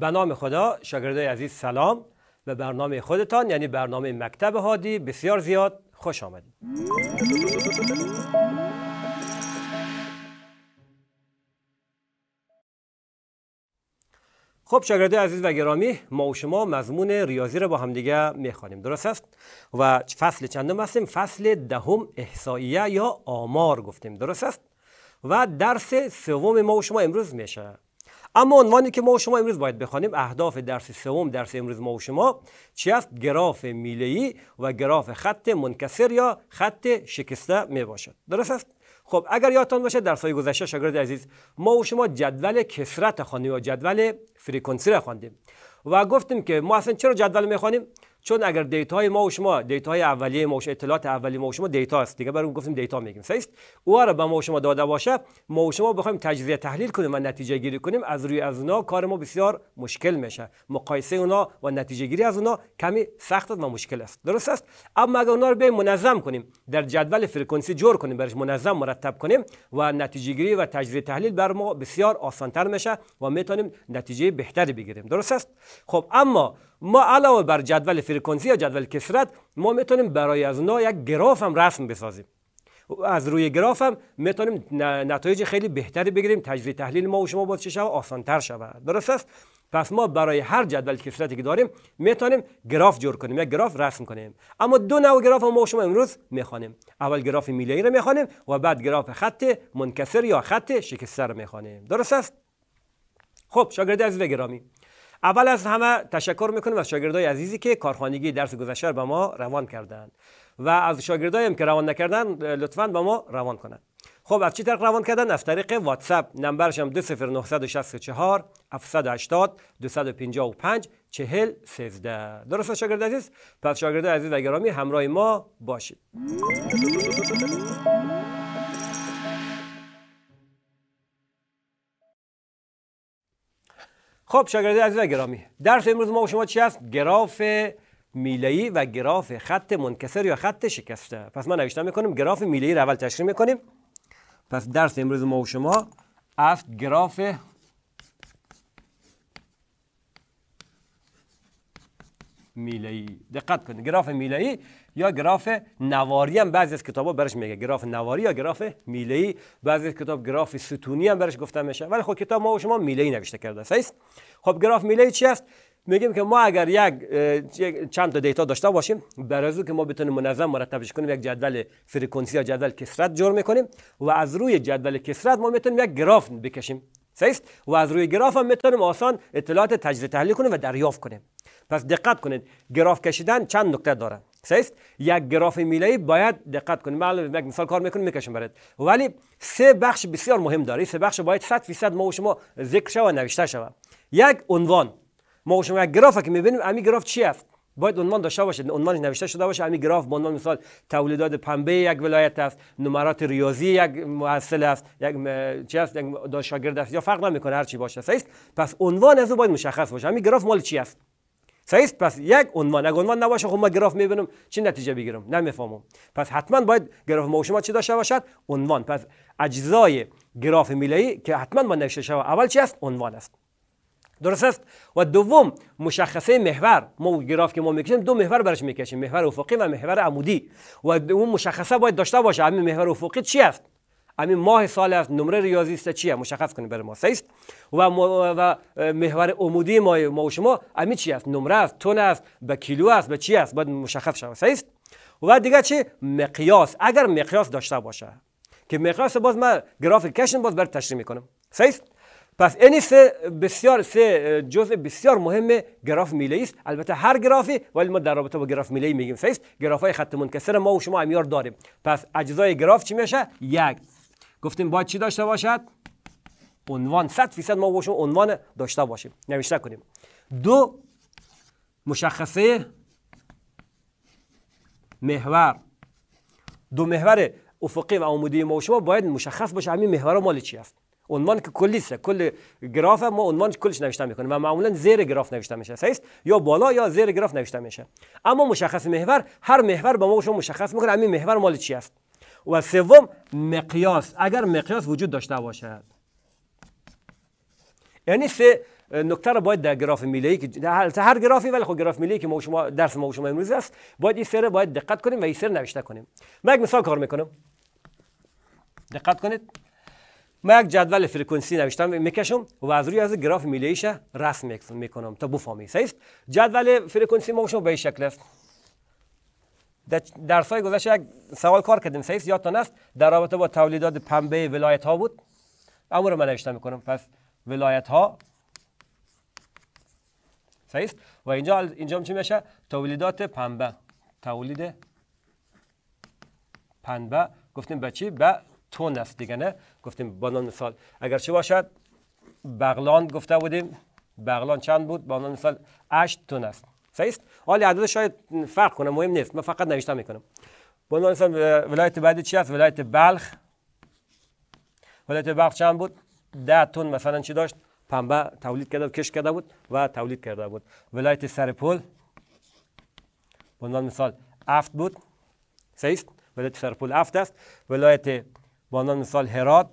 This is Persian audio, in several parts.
به نام خدا شاگردای عزیز سلام به برنامه خودتان یعنی برنامه مکتب هادی بسیار زیاد خوش آمدید خب شاگردای عزیز و گرامی ما و شما مضمون ریاضی رو با همدیگه میخوانیم درست است و فصل چندم هستیم فصل دهم احصائیه یا آمار گفتیم درست است و درس سوم ما و شما امروز میشه اما عنوانی که ما و شما امروز باید بخوانیم اهداف درس سوم درس امروز ما و شما چی است گراف ای و گراف خط منکسر یا خط شکسته می باشد درست است خب اگر یادتان باشه درس گذشته شاگرد عزیز ما و شما جدول کسرت خواندیم و جدول فریکونسی را خواندیم و گفتیم که ما اصلا چرا جدول میخوانیم چون اگر های ما و شما های اولیه ما و شما اطلاعات اولیه ما و شما دیتا است دیگه برای اون گفتیم دیتا میگیم است او را به ما و شما داده باشه ما و شما بخوایم تجزیه تحلیل کنیم و نتیجه گیری کنیم از روی از اونا کار ما بسیار مشکل میشه مقایسه اونا و نتیجه گیری از اونا کمی سخت و مشکل است درست است اما اگر اونا رو به منظم کنیم در جدول فرکانسی جور کنیم برش منظم مرتب کنیم و نتیجه گیری و تجزیه تحلیل بر ما بسیار آسان تر میشه و میتونیم نتیجه بهتری بگیریم درست است خب اما ما علاوه بر جدول فرکانسی یا جدول کسرت ما میتونیم برای از اونا یک گراف هم رسم بسازیم از روی گراف هم میتونیم نتایج خیلی بهتری بگیریم تجزیه تحلیل ما و شما باز چه شود آسانتر شود درست است پس ما برای هر جدول کسرتی که داریم میتونیم گراف جور کنیم یا گراف رسم کنیم اما دو نوع گراف ما شما امروز میخوانیم اول گراف میلیایی رو میخوانیم و بعد گراف خط منکسر یا خط شکسته رو میخوانیم درست است خب شاگرد عزیز گرامی اول از همه تشکر میکنیم از شاگردای عزیزی که کارخانگی درس گذشته به ما روان کردند و از شاگردایم که روان نکردن لطفا به ما روان کنند خب از چی طریق روان کردن از طریق واتساپ نمبرش هم 20964 780 255 40 13 درست شاگرد عزیز پس شاگرد عزیز و گرامی همراه ما باشید خب شاگردای عزیز گرامی درس امروز ما و شما چی است گراف ای و گراف خط منکسر یا خط شکسته پس ما نوشتن میکنیم گراف میله رو اول تشریح میکنیم پس درس امروز ما و شما است گراف میله‌ای دقت کنید گراف میله‌ای یا گراف نواری هم بعضی از کتاب ها برش میگه گراف نواری یا گراف میله‌ای بعضی از کتاب گراف ستونی هم برش گفته میشه ولی خب کتاب ما و شما میله‌ای نوشته کرده است خب گراف میله‌ای چی است میگیم که ما اگر یک چند تا دیتا داشته باشیم بر از که ما بتونیم منظم مرتبش کنیم یک جدول فرکانسی یا جدول کسرت جور میکنیم و از روی جدول کسرت ما میتونیم یک گراف بکشیم سیست و از روی گراف هم میتونیم آسان اطلاعات تجزیه تحلیل کنیم و دریافت کنیم پس دقت کنید گراف کشیدن چند نکته داره سیست یک گراف میله‌ای باید دقت کنیم معلومه مثال کار میکنیم میکشم برات ولی سه بخش بسیار مهم داره سه بخش باید 100 درصد ما و شما ذکر شوه نوشته شوه یک عنوان ما و شما یک گراف که میبینیم امی گراف چی است باید عنوان داشته باشه عنوانش نوشته شده باشه همین گراف به عنوان مثال تولیدات پنبه یک ولایت است نمرات ریاضی یک محصل است یک است یک شاگرد است یا فرق نمیکنه هر چی باشه صحیح پس عنوان از باید مشخص باشه همین گراف مال چی است صحیح پس یک عنوان اگر عنوان نباشه خب ما گراف میبینم چی نتیجه بگیرم نمیفهمم پس حتما باید گراف ما شما چی داشته باشد عنوان پس اجزای گراف میلایی که حتما ما نوشته شود اول چی است عنوان است درست است و دوم مشخصه محور ما گراف که ما میکشیم دو محور برش میکشیم محور افقی و محور عمودی و اون مشخصه باید داشته باشه همین محور افقی چی است همین ماه سال است نمره ریاضی است چیه مشخص کنیم بر ما است و و محور عمودی ما ما و شما همین چی است نمره است تن است به کیلو است به چی است باید مشخص شود است و دیگه چی مقیاس اگر مقیاس داشته باشه که مقیاس باز ما گرافیک کشن باز بر تشریح میکنم سیست پس این سه بسیار سه جزء بسیار مهم گراف میله است البته هر گرافی ولی ما در رابطه با گراف میله میگیم فیس گراف های خط منکسر ما و شما امیار داریم پس اجزای گراف چی میشه یک گفتیم باید چی داشته باشد عنوان 100 فیصد ما و عنوان داشته باشیم نوشته کنیم دو مشخصه محور دو محور افقی و عمودی ما و شما باید مشخص باشه همین محور مال چی است عنوان که کلیسه کل گراف ما عنوان کلش نوشته میکنه و معمولا زیر گراف نوشته میشه است یا بالا یا زیر گراف نوشته میشه اما مشخص محور هر محور به ما شما مشخص میکنه همین محور مال چی است و سوم مقیاس اگر مقیاس وجود داشته باشد یعنی سه نکته رو باید در گراف میله‌ای که هر گرافی ولی خب گراف میله‌ای که ما شما درس ما شما امروز است باید این سر باید دقت کنیم و این سر نوشته کنیم من یک مثال کار میکنم دقت کنید ما یک جدول فرکانسی نوشتم میکشم و از روی از گراف میلیش رسم میکنم تا بفهمی است جدول فرکانسی ما به شکل است در های گذشته یک سوال کار کردیم صحیح؟ یا است در رابطه با تولیدات پنبه ولایت ها بود رو من نوشتم میکنم پس ولایت ها صحیح؟ و اینجا اینجا چی میشه تولیدات پنبه تولید پنبه گفتیم به چی به تون است دیگه نه گفتیم بانان مثال اگر چه باشد بغلان گفته بودیم بغلان چند بود بانان مثال 8 تن است صحیح است حالا عدد شاید فرق کنه مهم نیست من فقط نوشتم میکنم بانان مثال ولایت بعدی چی است ولایت بلخ ولایت بلخ چند بود 10 تن مثلا چی داشت پنبه تولید کرده و کش کرده بود و تولید کرده بود ولایت سرپل به مثال 7 بود صحیح است ولایت سرپل 7 است ولایت با عنوان مثال هرات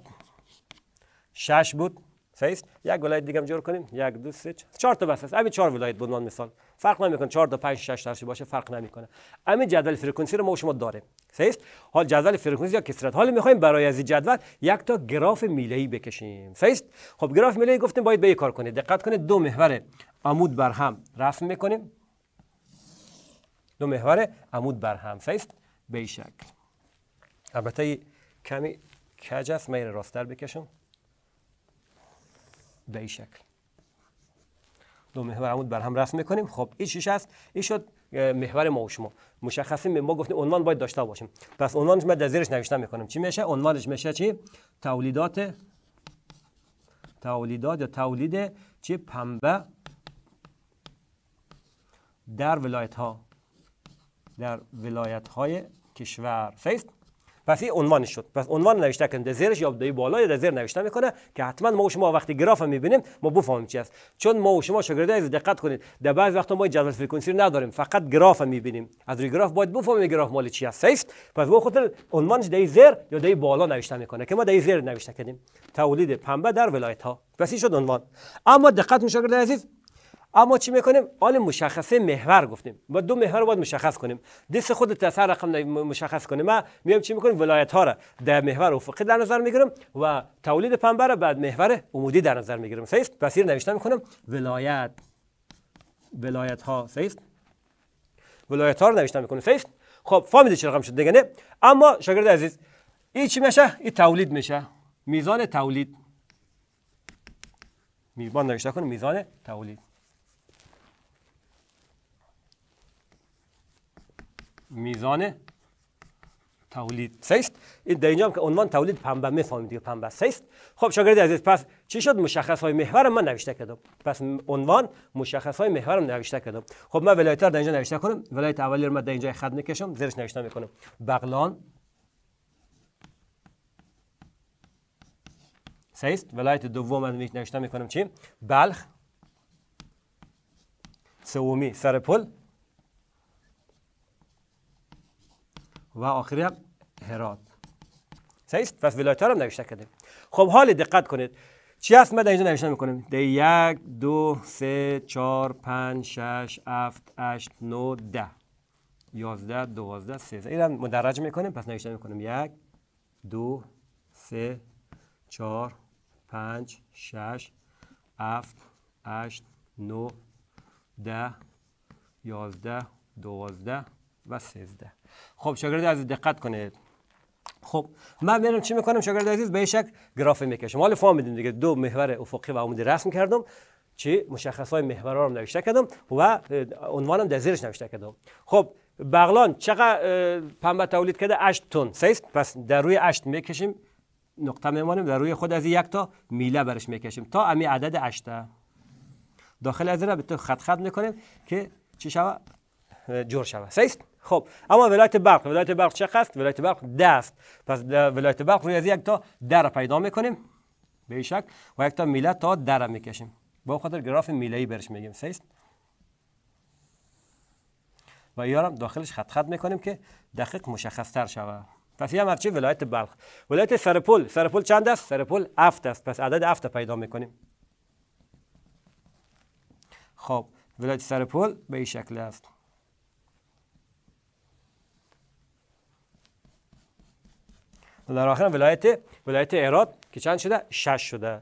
شش بود سیست یک ولایت دیگه هم جور کنیم یک دو سه چهار تا بس است همین چهار ولایت بود مثال فرق نمیکنه 4 تا 5 6 تا باشه فرق نمیکنه همین جدول فرکانسی رو ما شما داره سیست حال جدول فرکانسی یا کسرت حال میخوایم برای از جدول یک تا گراف ای بکشیم سیست خب گراف ای گفتیم باید به کار کنید دقت کنید دو محور عمود بر هم رسم میکنیم دو محور عمود بر هم سیست به شکل البته کمی کج است میل راستر بکشم به این شکل دو محور عمود بر هم رسم میکنیم خب این شیش است این شد محور ما و شما مشخصی ما گفتیم عنوان باید داشته باشیم پس عنوانش من در زیرش نوشته میکنم چی میشه عنوانش میشه چی تولیدات تولیدات یا تولید چی پنبه در ولایت ها در ولایت های کشور فیست پس این عنوان شد پس عنوان نوشته در زیرش یا دای بالا یا زیر نوشته میکنه که حتما ما و شما وقتی گراف میبینیم ما بفهمیم چی است چون ما و شما شاگرده از دقت کنید در بعض وقت ما جدول فرکانسی نداریم فقط گراف میبینیم از روی گراف باید بفهمیم گراف مال چی است صحیح پس ما خاطر عنوانش دای زیر یا دای بالا نوشته میکنه که ما دای زیر نوشته کردیم تولید پنبه در ولایت ها پس این شد عنوان اما دقت شاگرده عزیز اما چی میکنیم حال مشخصه محور گفتیم و دو محور رو باید مشخص کنیم دست خود تسر رقم مشخص کنیم ما میام چی میکنیم ولایت ها را در محور افقی در نظر میگیرم و تولید پنبه را بعد محور عمودی در نظر میگیریم صحیح پس نوشته میکنم ولایت ولایت ها صحیح ولایت ها رو نوشته میکنیم صحیح خب فهمیده چه رقم شد دیگه نه اما شاگرد عزیز این چی میشه این تولید میشه میزان تولید میزان نوشته کنم میزان تولید میزان تولید سیست این در اینجا هم که عنوان تولید پنبه میفهمید دیگه پنبه سیست خب شاگرد عزیز پس چی شد مشخص های محور من نوشته کردم پس عنوان مشخص های محورم نوشته کردم خب من ولایت در اینجا نوشته کنم ولایت اولی رو من در اینجا خط میکشم زیرش نوشته میکنم بغلان سیست ولایت دوم من نوشته میکنم چی بلخ سومی سرپل و آخری هم هرات صحیح پس ولایت ها رو نوشته کنیم خب حال دقت کنید چی هست من در اینجا نوشته میکنیم ده یک دو سه چهار پنج شش هفت هشت نو ده یازده دوازده سیزده این هم مدرج میکنیم پس نوشته میکنیم یک دو سه چهار پنج شش هفت هشت نو ده یازده دوازده و 13 خب شاگرد عزیز دقت کنید خب من میرم چی میکنم شاگرد عزیز به شک گراف میکشم حالا فهمیدین دیگه دو محور افقی و عمودی رسم کردم چی مشخص های محور رو نوشته کردم و عنوانم در زیرش نوشته کردم خب بغلان چقدر پنبه تولید کرده 8 تن سیست پس در روی 8 میکشیم نقطه میمانیم در روی خود از یک تا میله برش میکشیم تا امی عدد 8 داخل از را به تو خط خط میکنیم که چی شوه جور شوه سیست خب اما ولایت برق ولایت برق چه است ولایت برق دست پس ولایت برق روی از یک تا در پیدا میکنیم به شک و یک تا میله تا در میکشیم با خاطر گراف میله ای برش میگیم سیست و یارم داخلش خط خط میکنیم که دقیق مشخص تر شود پس یه چی ولایت بلخ ولایت سرپل سرپل چند است سرپل افت است پس عدد رو پیدا میکنیم خب ولایت سرپل به این شکل است و در آخر ولایت ولایت اعراب که چند شده شش شده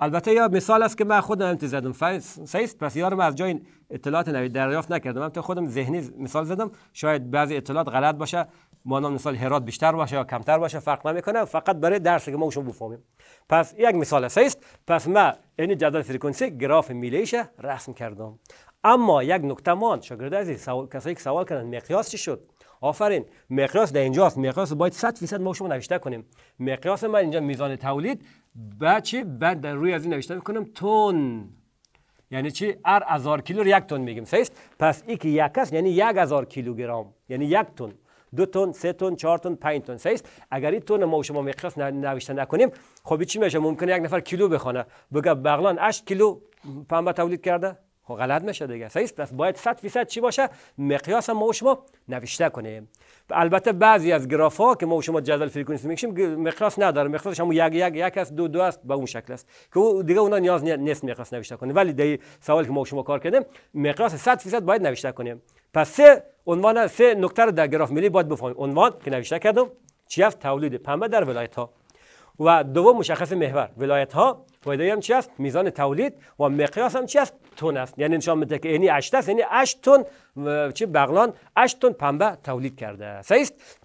البته یا مثال است که من خود نمیت زدم است پس یارم از جای اطلاعات نوید دریافت نکردم من تا خودم ذهنی مثال زدم شاید بعضی اطلاعات غلط باشه نام مثال هرات بیشتر باشه یا کمتر باشه فرق نمیکنه فقط برای درسی که ما شما بفهمیم پس یک مثال است پس ما این یعنی جدول فرکانسی گراف میلیش رسم کردم اما یک نکته مان شاگرد عزیز کسایی که سوال کردن مقیاس چی شد آفرین مقیاس در اینجاست مقیاس باید 100 فیصد ما شما نوشته کنیم مقیاس من اینجا میزان تولید بچه بعد در روی از این نوشته میکنم تون یعنی چی هر هزار کیلو رو یک تن میگیم صحیح پس ای که یک است یعنی یک هزار کیلوگرم یعنی یک تن دو تن سه تن چهار تن پنج تن صحیح اگر این تن ما شما مقیاس نوشته نکنیم خب چی میشه ممکنه یک نفر کیلو بخونه بگه بغلان 8 کیلو پنبه تولید کرده خب غلط میشه دیگه صحیح پس باید 100 درصد چی باشه مقیاس ما و شما نوشته کنیم البته بعضی از گراف ها که ما و شما جدول فرکانسی میکشیم مقیاس نداره مقیاسش هم یک یک یک است دو دو است به اون شکل است که دیگه اونا نیاز نیست مقیاس نوشته کنیم ولی در سوال که ما و شما کار کردیم مقیاس 100 درصد باید نوشته کنیم پس سه عنوان سه نکته رو در گراف ملی باید بفهمیم عنوان که نوشته کردم چی است تولید پنبه در ولایت ها و دوم مشخص محور ولایت ها فایده هم چی است میزان تولید و مقیاس هم چی است تن است یعنی نشان میده که اینی اشت است یعنی تن چه بغلان 8 تن پنبه تولید کرده است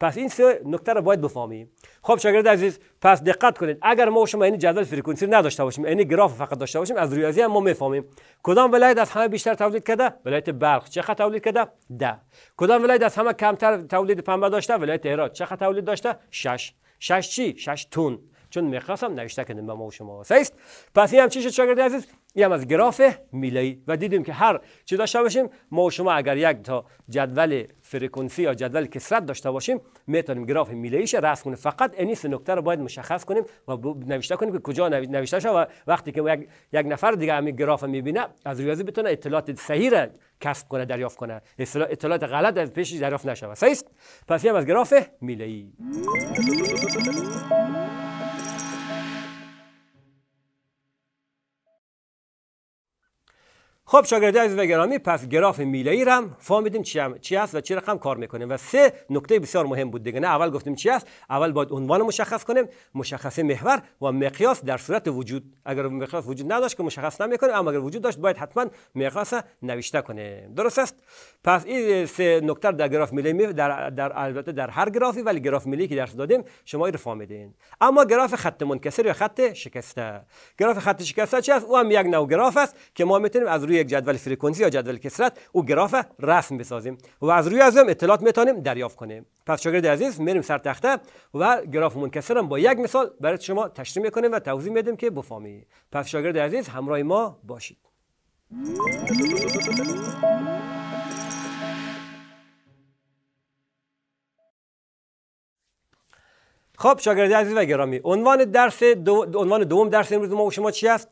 پس این سه نکته رو باید بفهمیم خب شاگرد عزیز پس دقت کنید اگر ما شما این یعنی جدول فرکانسی نداشته باشیم این یعنی گراف فقط داشته باشیم از ریاضی هم ما میفهمیم کدام ولایت از همه بیشتر تولید کرده ولایت بلخ چقدر تولید کرده ده کدام ولایت از همه کمتر تولید پنبه داشته ولایت هرات چقدر تولید داشته شش شش چی شش تون چون مقیاس نوشته کنیم به ما و شما است پس این هم چی شاگرد عزیز این هم از گراف میلی و دیدیم که هر چی داشته باشیم ما و شما اگر یک تا جدول فرکانسی یا جدول کسرت داشته باشیم میتونیم گراف میلاییش رسم کنیم فقط این سه نکته رو باید مشخص کنیم و نوشته کنیم که کجا نوشته شده و وقتی که یک, یک نفر دیگه همین گراف میبینه از ریاضی بتونه اطلاعات صحیح را کسب کنه دریافت کنه اطلاعات غلط از پیش دریافت نشه است پس هم از گراف میلی خب شاگرده عزیز و گرامی پس گراف ای را فهمیدیم چی, هم. چی هست و چه رقم کار میکنه و سه نکته بسیار مهم بود دیگه نه اول گفتیم چی هست اول باید عنوان مشخص کنیم مشخصه محور و مقیاس در صورت وجود اگر مقیاس وجود نداشت که مشخص نمیکنه اما اگر وجود داشت باید حتما مقیاس نوشته کنه درست است پس این سه نکته در گراف می در در البته در هر گرافی ولی گراف میلی که درس دادیم شما این رو فهمیدین اما گراف خط منکسر یا خط شکسته گراف خط شکسته چی است او هم یک نوع گراف است که ما میتونیم از روی یک جدول فرکانسی یا جدول کسرت او گراف رسم بسازیم و از روی از اطلاعات میتونیم دریافت کنیم پس شاگرد عزیز میریم سر تخته و گراف منکسر هم با یک مثال برای شما تشریح میکنیم و توضیح میدیم که بفهمی پس شاگرد عزیز همراه ما باشید خب شاگرد عزیز و گرامی عنوان درس عنوان دوم درس امروز ما و شما چی است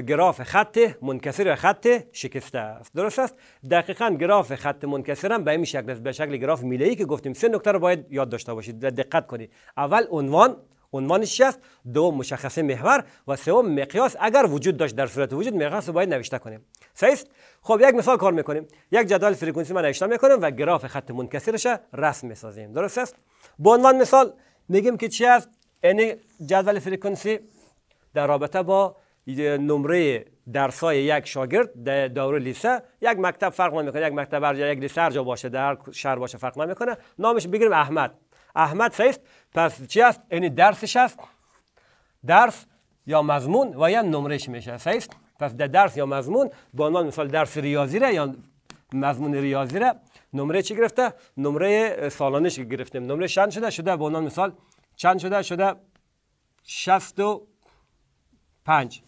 گراف خط منکسر و خط شکسته است درست است دقیقا گراف خط منکسر هم به این شکل است به شکل گراف میله که گفتیم سه نکته رو باید یاد داشته باشید دقت کنید اول عنوان عنوانش است دو مشخصه محور و سوم مقیاس اگر وجود داشت در صورت وجود مقیاس رو باید نوشته کنیم صحیح خب یک مثال کار میکنیم یک جدول فرکانسی من نوشته میکنیم و گراف خط منکسرش رسم میسازیم درست است با عنوان مثال میگیم که چی است یعنی جدول فرکانسی در رابطه با نمره درسای یک شاگرد در دوره لیسه یک مکتب فرق نمیکنه یک مکتب هر یک لیسه هر جا باشه در شهر باشه فرق نمیکنه نامش بگیریم احمد احمد سیست پس چی است یعنی درسش است درس یا مضمون و یا نمرش میشه سیست پس در درس یا مضمون با عنوان مثال درس ریاضی را یا مضمون ریاضی را نمره چی گرفته نمره سالانش گرفتیم نمره چند شده شده به عنوان مثال چند شده شده 65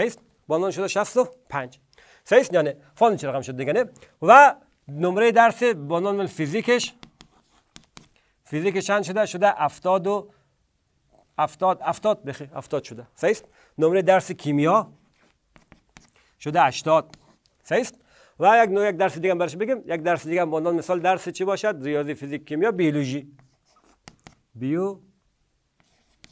سیس بانوان شده 65 سیس یعنی فان چه رقم شد دیگه نه و نمره درس بانوان من فیزیکش فیزیک چند شده شده 70 و 70 70 بخی 70 شده سیس نمره درس کیمیا شده 80 سیس و یک نو یک درس دیگه برش بگیم یک درس دیگه بانوان مثال درس چی باشد ریاضی فیزیک کیمیا بیولوژی بیو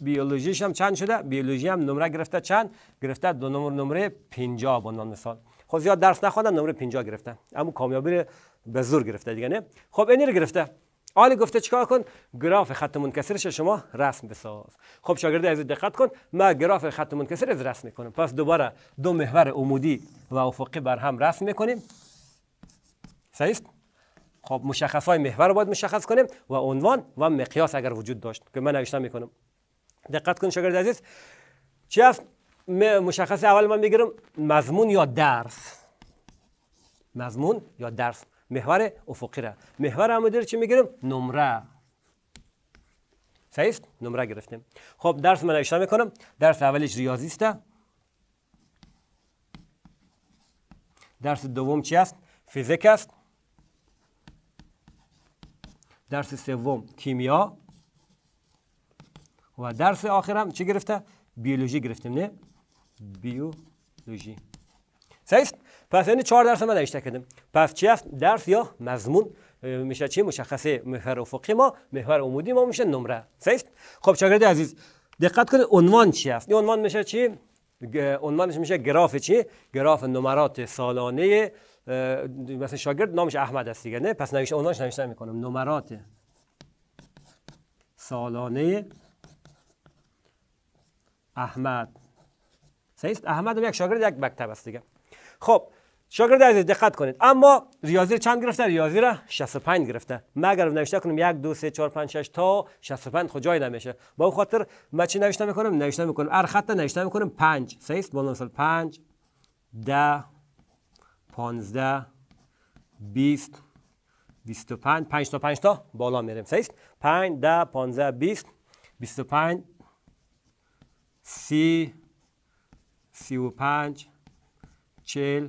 بیولوژیش هم چند شده بیولوژی هم نمره گرفته چند گرفته دو نمره نمره 50 به عنوان مثال خب زیاد درس نخوندن نمره 50 گرفته اما کامیابی به زور گرفته دیگه نه خب اینی رو گرفته آلی گفته چیکار کن گراف خط منکسرش شما رسم بساز خب شاگرد عزیز دقت کن ما گراف خط منکسر از رسم میکنیم. پس دوباره دو محور عمودی و افقی بر هم رسم میکنیم صحیح خب مشخص های محور رو باید مشخص کنیم و عنوان و مقیاس اگر وجود داشت که من نوشتم میکنم دقت کن شاگرد عزیز چی هست مشخص اول من میگیرم مضمون یا درس مضمون یا درس محور افقی را محور هم چی میگیرم؟ نمره صحیح نمره گرفتیم خب درس من می میکنم درس اولش ریاضی است درس دوم چی است فیزیک است درس سوم کیمیا و درس آخرم چی گرفته؟ بیولوژی گرفتیم نه؟ بیولوژی سعیست؟ پس این یعنی چهار درس ما نوشته کردیم پس چی هست؟ درس یا مضمون میشه چی؟ مشخصه محور افقی ما محور عمودی ما میشه نمره سعیست؟ خب شاگرد عزیز دقت کنید عنوان چی هست؟ این عنوان میشه چی؟ عنوانش میشه گراف چی؟ گراف نمرات سالانه مثلا شاگرد نامش احمد است دیگه نه؟ پس نویشه عنوانش نوشته میکنم نمرات سالانه احمد صحیح احمد هم یک شاگرد یک مکتب است دیگه خب شاگرد عزیز دقت کنید اما ریاضی چند گرفته ریاضی را 65 گرفته مگر نوشته کنیم 1 2 3 4 5 6 تا 65 خود جای نمیشه با اون خاطر ما چی نوشته میکنم نوشته میکنم هر خط نوشته میکنم 5 صحیح بالا 5 10 15 20 25 5 تا 5 تا بالا میریم صحیح 5 10 15 20 25 سی سی و پنج چل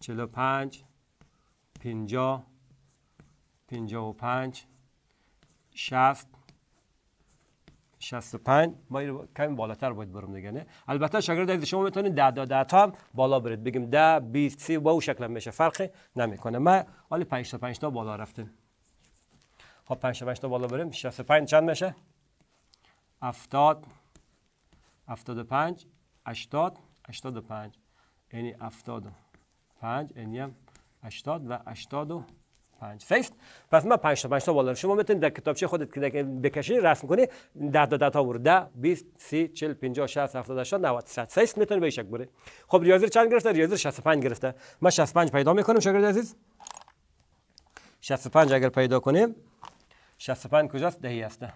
چل و پنج پینجا پینجا و پنج شست شست و پنج ما رو کمی بالاتر باید برم دیگه نه البته شاگرد از شما میتونید ده ده ده تا هم بالا برید بگیم ده بیست سی با او شکل میشه فرقی نمیکنه من حالا پنجتا تا پنج تا بالا رفتیم خب پنجتا تا بالا بریم شست و پنج چند میشه افتاد 75 80 85 یعنی 75 یعنی هم 80 و 85 فیست پس من 5 تا 5 تا بالا شما میتونید در کتابچه خودت که بکشید، رسم کنی 10 تا 10 تا برو 10 20 30 40 50 60 70 80 90 100 فیست میتونید به شک بره خب ریاضی چند گرفته ریاضی 65 گرفته من 65 پیدا میکنم شاگرد عزیز 65 اگر پیدا کنیم 65 کجاست دهی هسته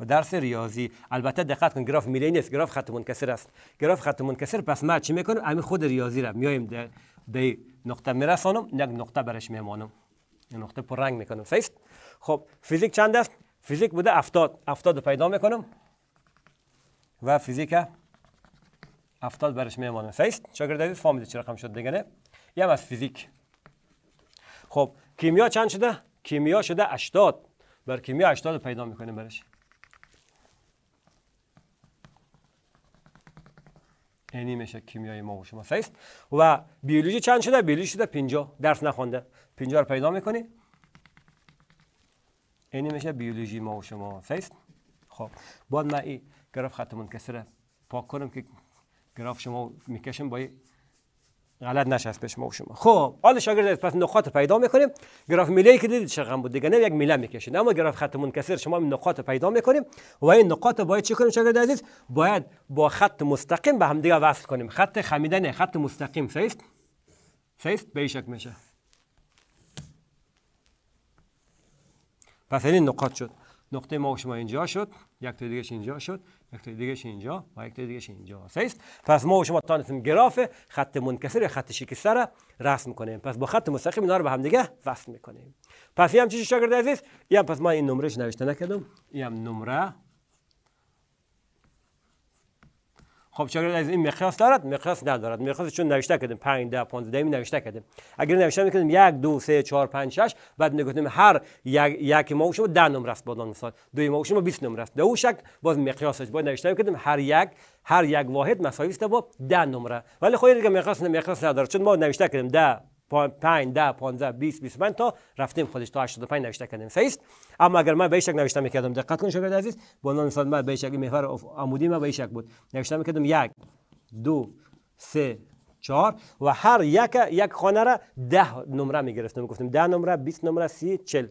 و درس ریاضی البته دقت کن گراف میلی نیست گراف خط منکسر است گراف خط منکسر پس ما چی میکنم همین خود ریاضی را میایم به نقطه میرسانم یک نقطه برش میمانم این نقطه پر رنگ میکنم سیست خب فیزیک چند است فیزیک بوده 70 70 پیدا میکنم و فیزیک 70 برش میمانم است شاگرد عزیز فهمید چه رقم شد دیگه یم از فیزیک خب کیمیا چند شده کیمیا شده 80 بر کیمیا 80 پیدا میکنیم برش اینی میشه کیمیای ما و شما است و بیولوژی چند شده بیولوژی شده پینجا، درس نخونده، پینجا رو پیدا میکنی اینی میشه بیولوژی ما و شما است خب باید من این گراف خط منکسره پاک کنم که گراف شما میکشم با غلط نشست پیش ما و شما خب حال شاگرد پس نقاط پیدا میکنیم گراف میله که دیدید چقدر بود دیگه نه یک میله میکشید اما گراف خط منکسر شما این نقاط پیدا میکنیم و این نقاط باید چی کنیم شاگرد عزیز باید با خط مستقیم به همدیگه وصل کنیم خط خمیدن خط مستقیم سیست سیست به میشه پس این نقاط شد نقطه ما شما اینجا شد یک تا دیگه اینجا شد یک تا دیگه اینجا و یک تا دیگه اینجا است پس ما و شما تانستیم گراف خط منکسر یا خط شکسته را رسم کنیم پس با خط مستقیم اینا رو به هم دیگه وصل میکنیم پس این هم چی شاگرد عزیز این پس ما این نمرهش نوشته نکردم این هم نمره خب چرا از این مقیاس دارد مقیاس ندارد مقیاس چون نوشته کردیم 5 10 15 می نوشته کردیم اگر نوشته میکردیم 1 2 3 4 5 6 بعد نگفتیم هر یک یک ما شما 10 نمره است بدون مثال دو ما شما 20 نمره است دو شک باز مقیاسش باید نوشته میکردیم هر یک هر یک واحد مساوی است با 10 نمره ولی خو خب دیگه مقیاس نه مقیاس نداره چون ما نوشته کردیم 10 5 10 15 20 25 تا رفتیم خودش تا 85 نوشته کردیم فیس اما اگر من به شک نوشته میکردم دقت کن شاگرد عزیز با نان مثال من به شک محور عمودی من به شک بود نوشته میکردم یک دو سه چهار و هر یک یک خانه را ده نمره میگرفتم گفتیم ده نمره 20 نمره 30 40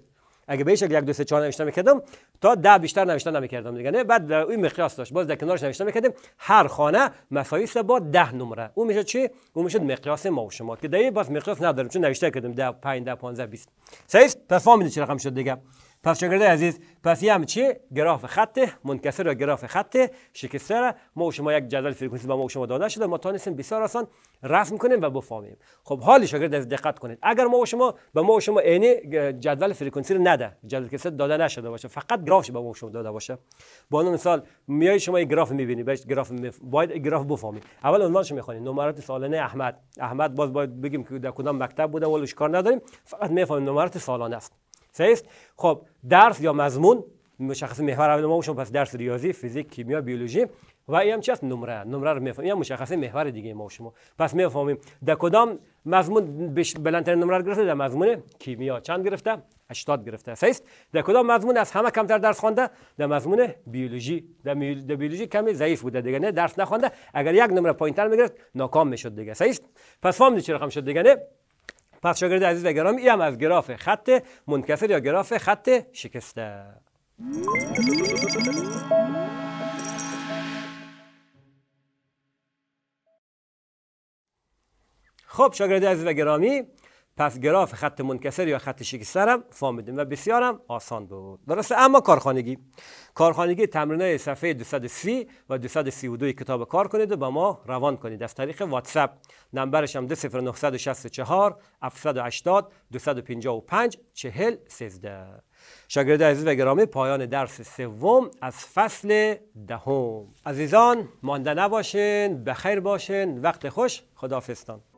اگه بهش یک دو سه چهار نوشته میکردم تا ده بیشتر نوشته نمیکردم دیگه نه بعد این مقیاس داشت باز در کنارش نوشته میکردیم هر خانه مفایس با ده نمره اون میشه چی اون میشه مقیاس ما و شما که دیگه باز مقیاس نداریم چون نوشته کردم ده 5 10 15 20 صحیح پس فهمیدید چه رقم شد دیگه پس شاگرده عزیز پس یه هم چی گراف خطه منکسر و گراف خطه شکسته را ما و شما یک جدول فرکانسی با ما و شما داده شده ما تانستیم بسیار آسان رسم کنیم و بفهمیم خب حال شاگرد از دقت کنید اگر ما و شما به ما و شما عینی جدول فرکانسی رو نده جدول کسر داده نشده باشه فقط گرافش به ما و شما داده باشه با اون مثال میای شما یک گراف میبینی بهش گراف مف... باید گراف بفهمی اول عنوانش میخونیم نمرات سالانه احمد احمد باز باید بگیم که در کدام مکتب بوده ولش کار نداریم فقط میفهمیم نمرات سالانه است سیست خب درس یا مضمون مشخص محور ما شما پس درس ریاضی فیزیک کیمیا بیولوژی و این هم نمره نمره رو میفهمیم مشخص مشخصه محور دیگه ما شما پس میفهمیم در کدام مضمون بلندترین نمره رو گرفته در مضمون کیمیا چند گرفته 80 گرفته سیست در کدام مضمون از همه کمتر درس خوانده در مضمون بیولوژی در, بیولوژی کمی ضعیف بوده دیگه درس نخوانده اگر یک نمره پایینتر میگرفت ناکام میشد دیگه سیست پس فهمید چه رقم شد دیگه نه پس شاگرد عزیز و گرامی هم از گراف خط منکسر یا گراف خط شکسته خب شاگرد عزیز و گرامی پس گراف خط منکسر یا خط شکسترم هم و بسیارم آسان بود درسته اما کارخانگی کارخانگی های صفحه 230 و 232 کتاب کار کنید و با ما روان کنید از طریق واتساپ نمبرش هم 0964 780 255 40 13 شاگرد عزیز و گرامی پایان درس سوم از فصل دهم عزیزان مانده نباشین بخیر باشین وقت خوش فستان.